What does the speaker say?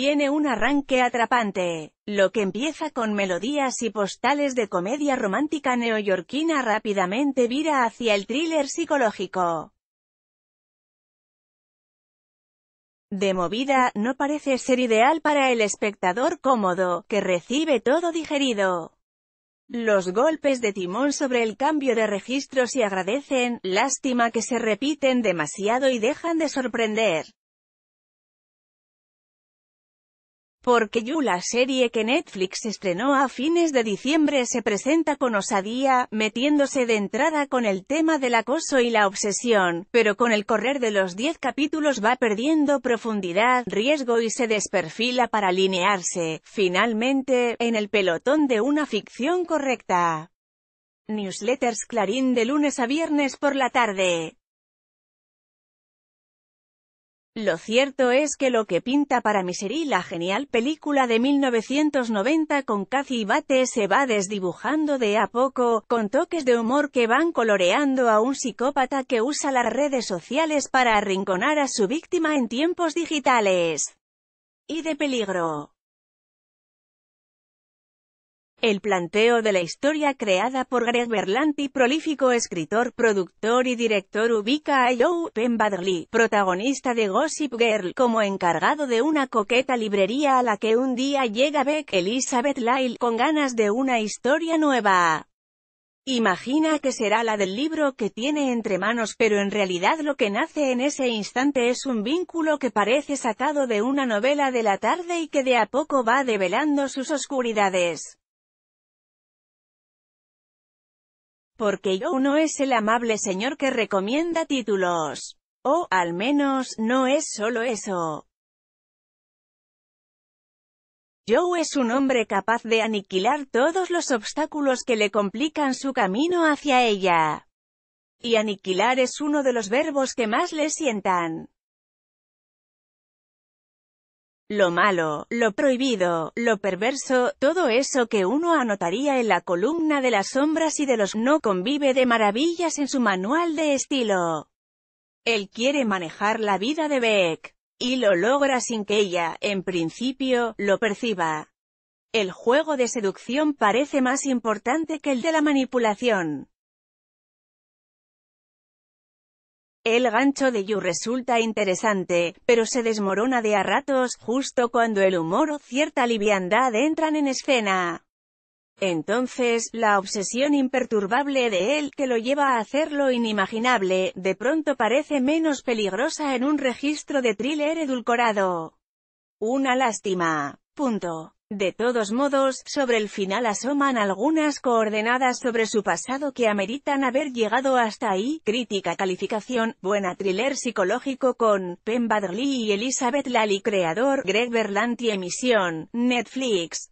Tiene un arranque atrapante, lo que empieza con melodías y postales de comedia romántica neoyorquina rápidamente vira hacia el thriller psicológico. De movida, no parece ser ideal para el espectador cómodo, que recibe todo digerido. Los golpes de timón sobre el cambio de registro se agradecen, lástima que se repiten demasiado y dejan de sorprender. Porque Yu la serie que Netflix estrenó a fines de diciembre se presenta con osadía, metiéndose de entrada con el tema del acoso y la obsesión, pero con el correr de los 10 capítulos va perdiendo profundidad, riesgo y se desperfila para alinearse, finalmente, en el pelotón de una ficción correcta. Newsletters Clarín de lunes a viernes por la tarde. Lo cierto es que lo que pinta para Misery la genial película de 1990 con Cathy Bate se va desdibujando de a poco, con toques de humor que van coloreando a un psicópata que usa las redes sociales para arrinconar a su víctima en tiempos digitales y de peligro. El planteo de la historia creada por Greg Berlanti, prolífico escritor, productor y director, ubica a Joe Penn protagonista de Gossip Girl, como encargado de una coqueta librería a la que un día llega Beck Elizabeth Lyle con ganas de una historia nueva. Imagina que será la del libro que tiene entre manos pero en realidad lo que nace en ese instante es un vínculo que parece sacado de una novela de la tarde y que de a poco va develando sus oscuridades. Porque Joe no es el amable señor que recomienda títulos. O, al menos, no es solo eso. Joe es un hombre capaz de aniquilar todos los obstáculos que le complican su camino hacia ella. Y aniquilar es uno de los verbos que más le sientan. Lo malo, lo prohibido, lo perverso, todo eso que uno anotaría en la columna de las sombras y de los no convive de maravillas en su manual de estilo. Él quiere manejar la vida de Beck, y lo logra sin que ella, en principio, lo perciba. El juego de seducción parece más importante que el de la manipulación. El gancho de Yu resulta interesante, pero se desmorona de a ratos, justo cuando el humor o cierta liviandad entran en escena. Entonces, la obsesión imperturbable de él, que lo lleva a hacer lo inimaginable, de pronto parece menos peligrosa en un registro de thriller edulcorado. Una lástima. Punto. De todos modos, sobre el final asoman algunas coordenadas sobre su pasado que ameritan haber llegado hasta ahí. Crítica calificación, buena thriller psicológico con Penn Badgley y Elizabeth Lally creador, Greg Berlanti emisión, Netflix.